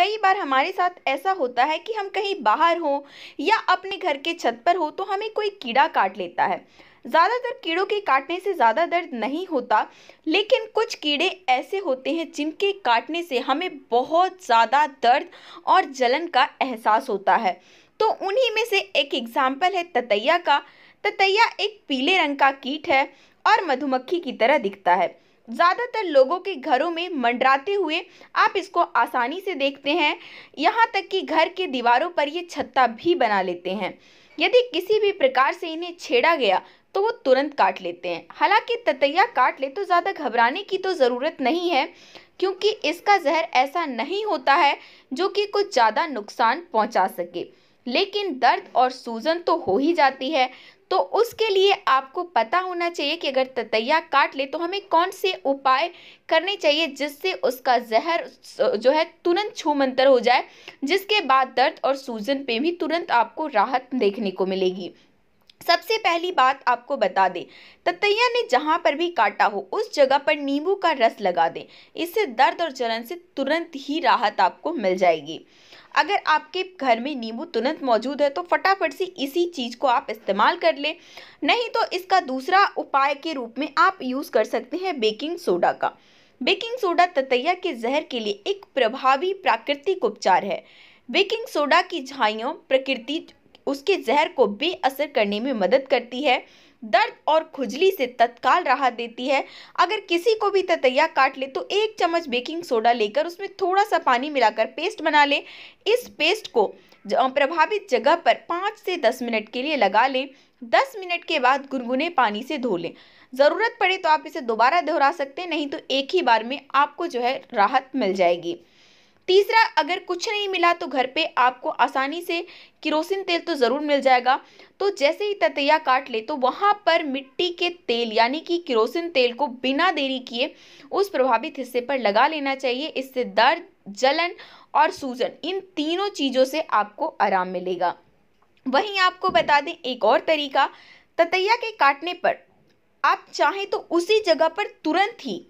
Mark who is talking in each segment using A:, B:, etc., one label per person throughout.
A: कई बार हमारे साथ ऐसा होता है कि हम कहीं बाहर हों या अपने घर के छत पर हो तो हमें कोई कीड़ा काट लेता है ज़्यादातर कीड़ों के काटने से ज़्यादा दर्द नहीं होता लेकिन कुछ कीड़े ऐसे होते हैं जिनके काटने से हमें बहुत ज़्यादा दर्द और जलन का एहसास होता है तो उन्हीं में से एक एग्जाम्पल है ततैया का ततैया एक पीले रंग का कीट है और मधुमक्खी की तरह दिखता है ज़्यादातर लोगों के घरों में मंडराते हुए आप इसको आसानी से देखते हैं यहाँ तक कि घर के दीवारों पर ये छत्ता भी बना लेते हैं यदि किसी भी प्रकार से इन्हें छेड़ा गया तो वो तुरंत काट लेते हैं हालांकि ततैया काट ले तो ज़्यादा घबराने की तो ज़रूरत नहीं है क्योंकि इसका जहर ऐसा नहीं होता है जो कि कुछ ज़्यादा नुकसान पहुंचा सके लेकिन दर्द और सूजन तो हो ही जाती है तो उसके लिए आपको पता होना चाहिए कि अगर ततैया काट ले तो हमें कौन से उपाय करने चाहिए जिससे उसका जहर जो है तुरंत छूमंतर हो जाए जिसके बाद दर्द और सूजन पे भी तुरंत आपको राहत देखने को मिलेगी सबसे पहली बात आपको बता दें ततैया ने जहाँ पर भी काटा हो उस जगह पर नींबू का रस लगा दें इससे दर्द और जलन से तुरंत ही राहत आपको मिल जाएगी अगर आपके घर में नींबू तुरंत मौजूद है तो फटाफट से इसी चीज़ को आप इस्तेमाल कर लें नहीं तो इसका दूसरा उपाय के रूप में आप यूज़ कर सकते हैं बेकिंग सोडा का बेकिंग सोडा ततैया के जहर के लिए एक प्रभावी प्राकृतिक उपचार है बेकिंग सोडा की झाइयों प्रकृति उसके जहर को बेअसर करने में मदद करती है दर्द और खुजली से तत्काल राहत देती है अगर किसी को भी ततैया काट ले तो एक चम्मच बेकिंग सोडा लेकर उसमें थोड़ा सा पानी मिलाकर पेस्ट बना ले इस पेस्ट को प्रभावित जगह पर पाँच से दस मिनट के लिए लगा लें दस मिनट के बाद गुनगुने पानी से धो लें ज़रूरत पड़े तो आप इसे दोबारा दोहरा सकते हैं नहीं तो एक ही बार में आपको जो है राहत मिल जाएगी तीसरा अगर कुछ नहीं मिला तो घर पे आपको आसानी से किरोसिन तेल तो ज़रूर मिल जाएगा तो जैसे ही ततैया काट ले तो वहाँ पर मिट्टी के तेल यानी कि किरोसिन तेल को बिना देरी किए उस प्रभावित हिस्से पर लगा लेना चाहिए इससे दर्द जलन और सूजन इन तीनों चीज़ों से आपको आराम मिलेगा वहीं आपको बता दें एक और तरीका ततैया के काटने पर आप चाहें तो उसी जगह पर तुरंत ही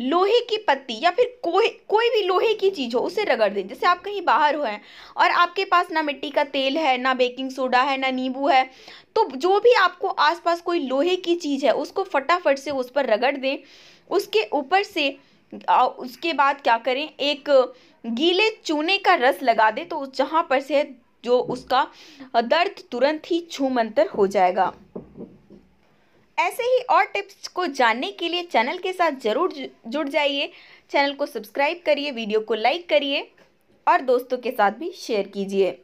A: लोहे की पत्ती या फिर कोई कोई भी लोहे की चीज़ हो उसे रगड़ दें जैसे आप कहीं बाहर हो हैं और आपके पास ना मिट्टी का तेल है ना बेकिंग सोडा है ना नींबू है तो जो भी आपको आसपास कोई लोहे की चीज़ है उसको फटाफट से उस पर रगड़ दें उसके ऊपर से उसके बाद क्या करें एक गीले चूने का रस लगा दें तो जहाँ पर से जो उसका दर्द तुरंत ही छूमंतर हो जाएगा ऐसे ही और टिप्स को जानने के लिए चैनल के साथ ज़रूर जुड़ जाइए चैनल को सब्सक्राइब करिए वीडियो को लाइक करिए और दोस्तों के साथ भी शेयर कीजिए